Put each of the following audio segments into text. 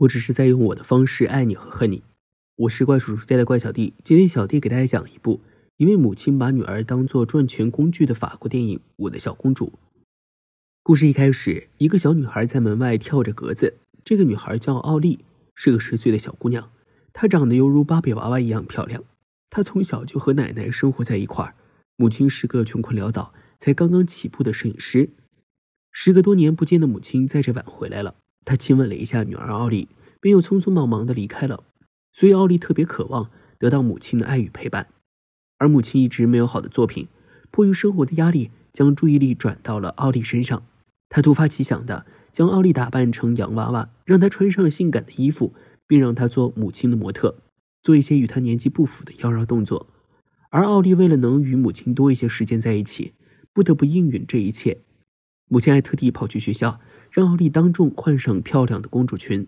我只是在用我的方式爱你和恨你。我是怪叔叔家的怪小弟，今天小弟给大家讲一部一位母亲把女儿当做赚钱工具的法国电影《我的小公主》。故事一开始，一个小女孩在门外跳着格子。这个女孩叫奥利，是个十岁的小姑娘，她长得犹如芭比娃娃一样漂亮。她从小就和奶奶生活在一块儿，母亲是个穷困潦倒、才刚刚起步的摄影师。时隔多年不见的母亲在这晚回来了。他亲吻了一下女儿奥利，并又匆匆忙忙地离开了。所以奥利特别渴望得到母亲的爱与陪伴，而母亲一直没有好的作品，迫于生活的压力，将注意力转到了奥利身上。他突发奇想的将奥利打扮成洋娃娃，让她穿上性感的衣服，并让她做母亲的模特，做一些与她年纪不符的妖娆动作。而奥利为了能与母亲多一些时间在一起，不得不应允这一切。母亲还特地跑去学校。让奥利当众换上漂亮的公主裙。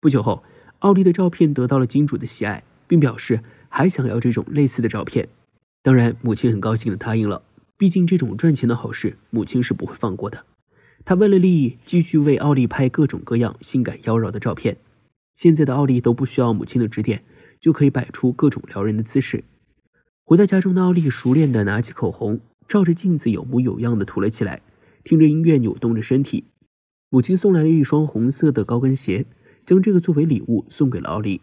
不久后，奥利的照片得到了金主的喜爱，并表示还想要这种类似的照片。当然，母亲很高兴地答应了，毕竟这种赚钱的好事，母亲是不会放过的。她为了利益，继续为奥利拍各种各样性感妖娆的照片。现在的奥利都不需要母亲的指点，就可以摆出各种撩人的姿势。回到家中，的奥利熟练地拿起口红，照着镜子有模有样地涂了起来，听着音乐，扭动着身体。母亲送来了一双红色的高跟鞋，将这个作为礼物送给了奥利。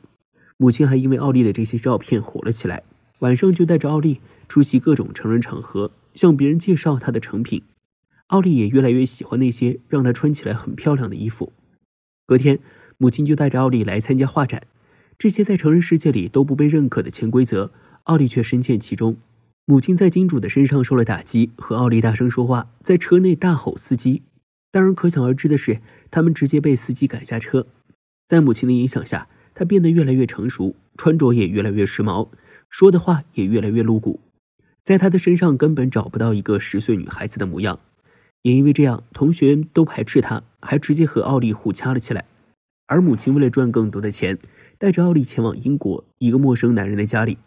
母亲还因为奥利的这些照片火了起来，晚上就带着奥利出席各种成人场合，向别人介绍他的成品。奥利也越来越喜欢那些让他穿起来很漂亮的衣服。隔天，母亲就带着奥利来参加画展。这些在成人世界里都不被认可的潜规则，奥利却深陷其中。母亲在金主的身上受了打击，和奥利大声说话，在车内大吼司机。当然，可想而知的是，他们直接被司机赶下车。在母亲的影响下，他变得越来越成熟，穿着也越来越时髦，说的话也越来越露骨。在他的身上根本找不到一个十岁女孩子的模样。也因为这样，同学都排斥他，还直接和奥利互掐了起来。而母亲为了赚更多的钱，带着奥利前往英国一个陌生男人的家里。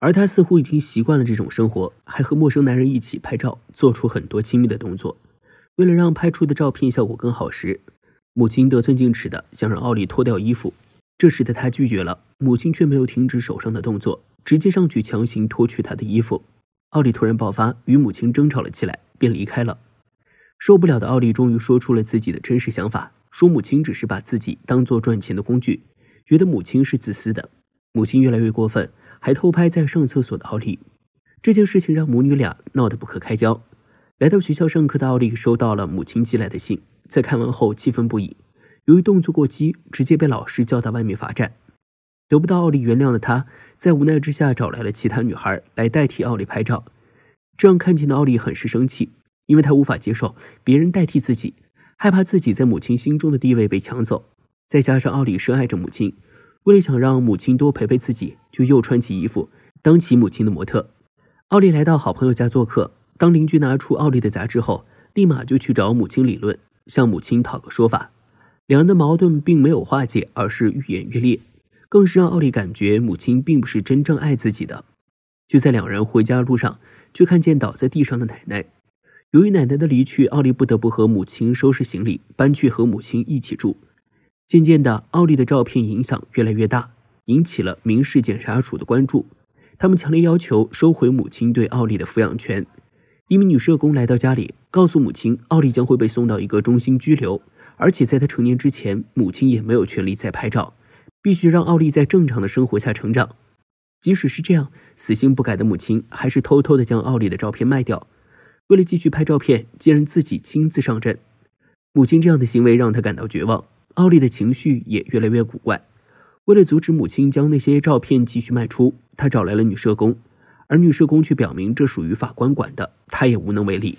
而她似乎已经习惯了这种生活，还和陌生男人一起拍照，做出很多亲密的动作。为了让拍出的照片效果更好时，母亲得寸进尺的想让奥利脱掉衣服，这时的他拒绝了，母亲却没有停止手上的动作，直接上去强行脱去他的衣服。奥利突然爆发，与母亲争吵了起来，便离开了。受不了的奥利终于说出了自己的真实想法，说母亲只是把自己当做赚钱的工具，觉得母亲是自私的。母亲越来越过分，还偷拍在上厕所的奥利，这件事情让母女俩闹得不可开交。来到学校上课的奥利收到了母亲寄来的信，在看完后气愤不已。由于动作过激，直接被老师叫到外面罚站。得不到奥利原谅的他，在无奈之下找来了其他女孩来代替奥利拍照，这让看见的奥利很是生气，因为他无法接受别人代替自己，害怕自己在母亲心中的地位被抢走。再加上奥利深爱着母亲，为了想让母亲多陪陪自己，就又穿起衣服当起母亲的模特。奥利来到好朋友家做客。当邻居拿出奥利的杂志后，立马就去找母亲理论，向母亲讨个说法。两人的矛盾并没有化解，而是愈演愈烈，更是让奥利感觉母亲并不是真正爱自己的。就在两人回家路上，却看见倒在地上的奶奶。由于奶奶的离去，奥利不得不和母亲收拾行李，搬去和母亲一起住。渐渐的，奥利的照片影响越来越大，引起了民事检察署的关注。他们强烈要求收回母亲对奥利的抚养权。一名女社工来到家里，告诉母亲奥利将会被送到一个中心拘留，而且在他成年之前，母亲也没有权利再拍照，必须让奥利在正常的生活下成长。即使是这样，死性不改的母亲还是偷偷的将奥利的照片卖掉。为了继续拍照片，竟然自己亲自上阵。母亲这样的行为让他感到绝望，奥利的情绪也越来越古怪。为了阻止母亲将那些照片继续卖出，他找来了女社工。而女社工却表明，这属于法官管的，她也无能为力。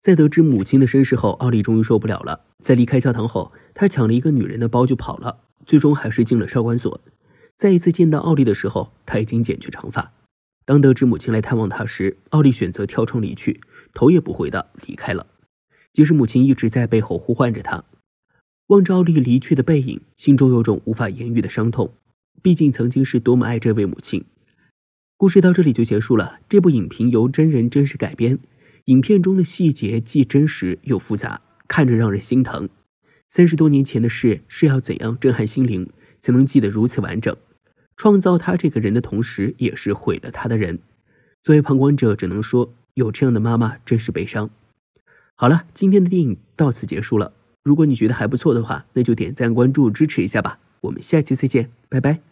在得知母亲的身世后，奥利终于受不了了。在离开教堂后，他抢了一个女人的包就跑了，最终还是进了少管所。再一次见到奥利的时候，他已经剪去长发。当得知母亲来探望他时，奥利选择跳窗离去，头也不回的离开了。即使母亲一直在背后呼唤着他，望着奥利离去的背影，心中有种无法言喻的伤痛。毕竟曾经是多么爱这位母亲。故事到这里就结束了。这部影评由真人真实改编，影片中的细节既真实又复杂，看着让人心疼。三十多年前的事是要怎样震撼心灵，才能记得如此完整？创造他这个人的同时，也是毁了他的人。作为旁观者，只能说有这样的妈妈真是悲伤。好了，今天的电影到此结束了。如果你觉得还不错的话，那就点赞关注支持一下吧。我们下期再见，拜拜。